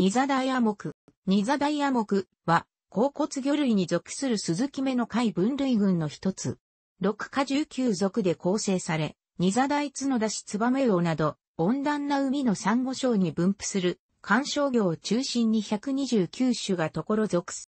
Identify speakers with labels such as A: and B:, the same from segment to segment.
A: ニザダイアモク。ニザダイアモクは、甲骨魚類に属する鈴木目の貝分類群の一つ。六か十九属で構成され、ニザダイツノダシツバメウなど、温暖な海のサンゴ礁に分布する、観賞魚を中心に129種がところ属す。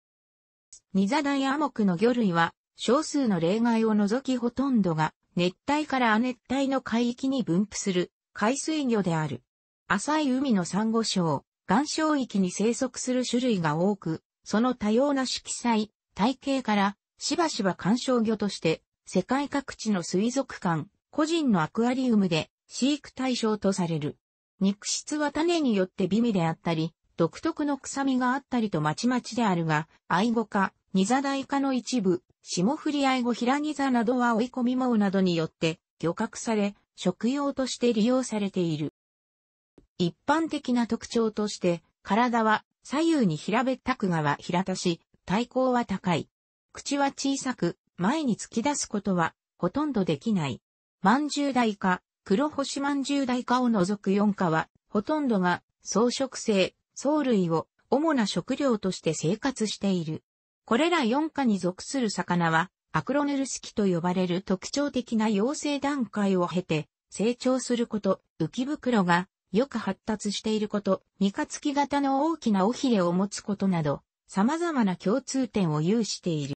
A: ニザダイアモクの魚類は、少数の例外を除きほとんどが、熱帯から亜熱帯の海域に分布する、海水魚である。浅い海のサンゴ礁、岩礁域に生息する種類が多く、その多様な色彩、体型から、しばしば観賞魚として、世界各地の水族館、個人のアクアリウムで飼育対象とされる。肉質は種によって美味であったり、独特の臭みがあったりとまちまちであるが、アイゴ科、ニザダイ科の一部、霜降りアイゴヒラニザなどは追い込み網などによって漁獲され、食用として利用されている。一般的な特徴として、体は左右に平べったくがは平たし、体高は高い。口は小さく、前に突き出すことはほとんどできない。万十代か、黒星万十代かを除く四科は、ほとんどが草食性、藻類を主な食料として生活している。これら四科に属する魚は、アクロネル式と呼ばれる特徴的な養成段階を経て、成長すること、浮き袋がよく発達していること、三日月型の大きな尾ひれを持つことなど、様々な共通点を有している。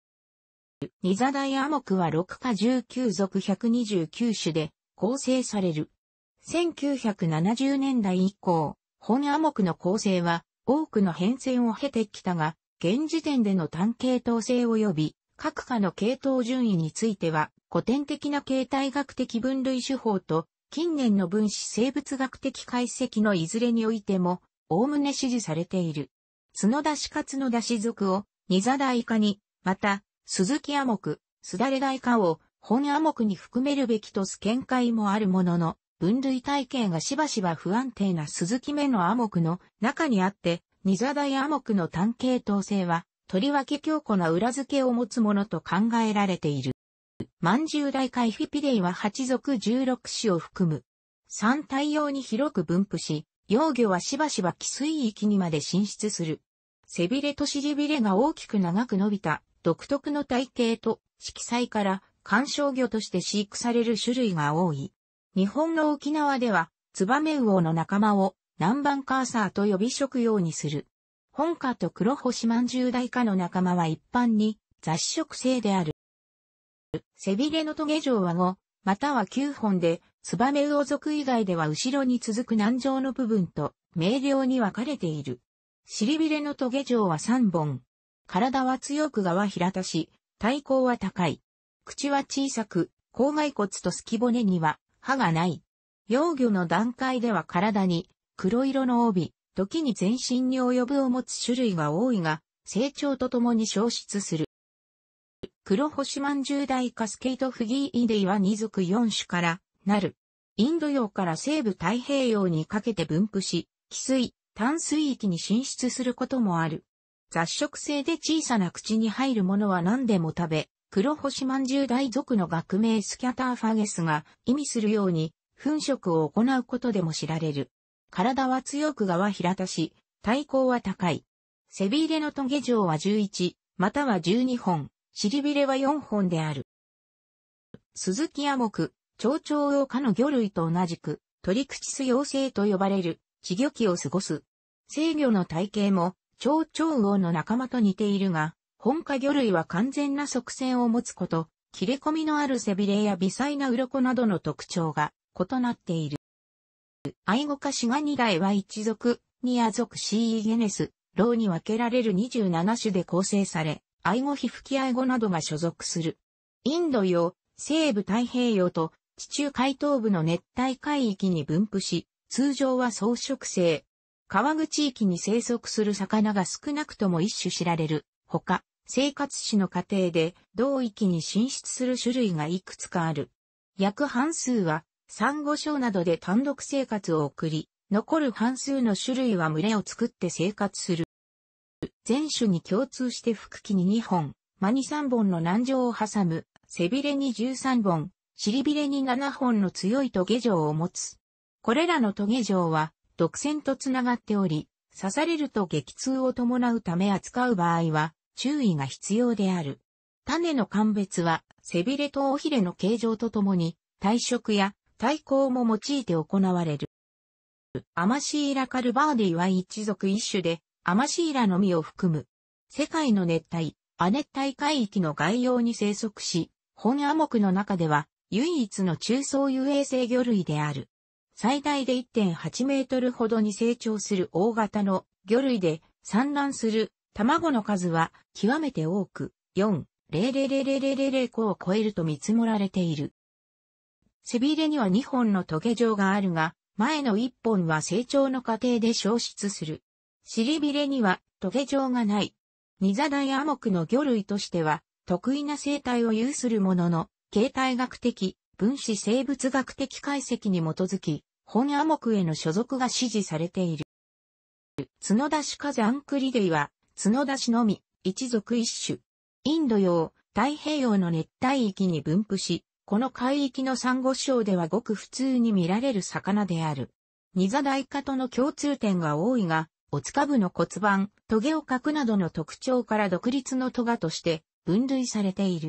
A: ニザダイアモクは6か19属129種で構成される。1970年代以降、本アモクの構成は多くの変遷を経てきたが、現時点での単系統性及び各科の系統順位については古典的な形態学的分類手法と近年の分子生物学的解析のいずれにおいても、おおむね支持されている。角出しか角出し族を、ニザ大化に、また、鈴木亜目、すだれ大化を、本亜目に含めるべきとす見解もあるものの、分類体系がしばしば不安定な鈴木目の亜目の中にあって、ニザ大亜目の単系統性は、とりわけ強固な裏付けを持つものと考えられている。万獣大海フィピレイは8族16種を含む。三対用に広く分布し、幼魚はしばしば寄水域にまで進出する。背びれと尻びれが大きく長く伸びた独特の体型と色彩から観賞魚として飼育される種類が多い。日本の沖縄ではツバメウオの仲間を南蛮カーサーと呼び食用にする。本科と黒星万十大科の仲間は一般に雑食性である。背びれのトゲ状は5、または9本で、ツバメウオ族以外では後ろに続く南状の部分と、明瞭に分かれている。尻びれのトゲ状は3本。体は強く側平たし、体高は高い。口は小さく、口蓋骨とすき骨には歯がない。幼魚の段階では体に黒色の帯、時に全身に及ぶを持つ種類が多いが、成長とともに消失する。黒星饅頭大カスケートフギーイデイは2族4種からなる。インド洋から西部太平洋にかけて分布し、汽水、淡水域に進出することもある。雑食性で小さな口に入るものは何でも食べ、黒星饅頭大族の学名スキャターファゲスが意味するように、粉食を行うことでも知られる。体は強く側平たし、体高は高い。背びれのトゲ状は11、または12本、尻びれは4本である。鈴木亜ク、蝶々をかの魚類と同じく、トリクチス妖精と呼ばれる、稚魚期を過ごす。制魚の体型も、蝶々王の仲間と似ているが、本家魚類は完全な側線を持つこと、切れ込みのある背びれや微細な鱗などの特徴が異なっている。アイゴカシガニダイは一族、ニア族シーイゲネス、ローに分けられる27種で構成され、アイゴヒフキアイゴなどが所属する。インド洋、西部太平洋と地中海東部の熱帯海域に分布し、通常は草食性。川口地域に生息する魚が少なくとも一種知られる。ほか、生活史の過程で同域に進出する種類がいくつかある。約半数は、サンゴ礁などで単独生活を送り、残る半数の種類は群れを作って生活する。全種に共通して腹筋に2本、間に3本の軟状を挟む、背びれに13本、尻びれに7本の強いトゲ状を持つ。これらのトゲ状は、毒腺とつながっており、刺されると激痛を伴うため扱う場合は、注意が必要である。種の鑑別は、背びれと尾ひれの形状とともに、体色や体高も用いて行われる。アマシーラカルバーディは一族一種で、アマシーラの実を含む、世界の熱帯、亜熱帯海域の外洋に生息し、本アモクの中では唯一の中層遊泳性魚類である。最大で1.8メートルほどに成長する大型の魚類で産卵する卵の数は極めて多く、4、0000000個を超えると見積もられている。背びれには2本の棘状があるが、前の1本は成長の過程で消失する。尻びれにはトゲ状がない。ニザダイアモクの魚類としては、得意な生態を有するものの、形態学的、分子生物学的解析に基づき、本アモクへの所属が支持されている。角出し火ンクリ類は、角出しのみ、一族一種。インド洋、太平洋の熱帯域に分布し、この海域のサンゴ礁ではごく普通に見られる魚である。ニザダイ科との共通点が多いが、おつかぶの骨盤、トゲをくなどの特徴から独立のトガとして分類されている。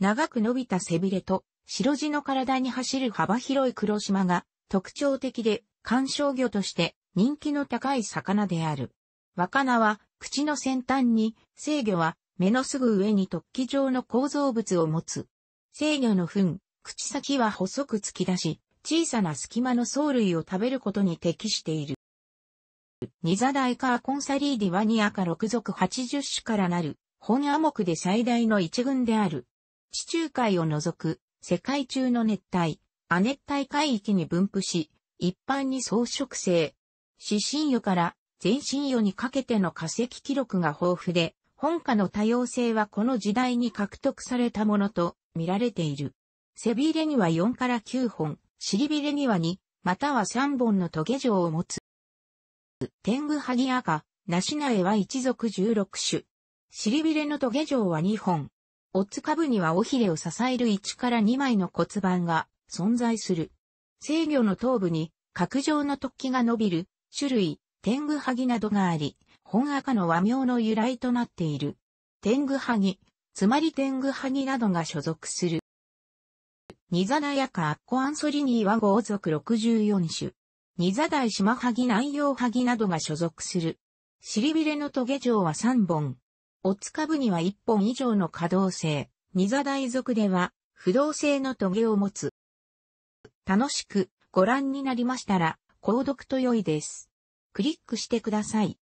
A: 長く伸びた背びれと白地の体に走る幅広い黒島が特徴的で観賞魚として人気の高い魚である。若菜は口の先端に、制魚は目のすぐ上に突起状の構造物を持つ。制魚の糞、口先は細く突き出し、小さな隙間の藻類を食べることに適している。ニザダイカーコンサリーディワニアカ6属80種からなる、本亜目で最大の一群である。地中海を除く、世界中の熱帯、亜熱帯海域に分布し、一般に草食性。四神魚から全神魚にかけての化石記録が豊富で、本科の多様性はこの時代に獲得されたものと見られている。背びれには4から9本、尻びれには2、または3本の棘状を持つ。天狗萩赤、梨苗は一族16種。尻びれのトゲ状は2本。オッツ下には尾ひれを支える1から2枚の骨盤が存在する。制御の頭部に角状の突起が伸びる種類、天狗萩などがあり、本赤の和名の由来となっている。天狗萩、つまり天狗萩などが所属する。ニザナヤカアッコアンソリニーは豪族64種。ニザダイシマハギ南洋ハギなどが所属する。尻びれのトゲ状は3本。おつかぶには1本以上の可動性。ニザダイ族では、不動性のトゲを持つ。楽しくご覧になりましたら、購読と良いです。クリックしてください。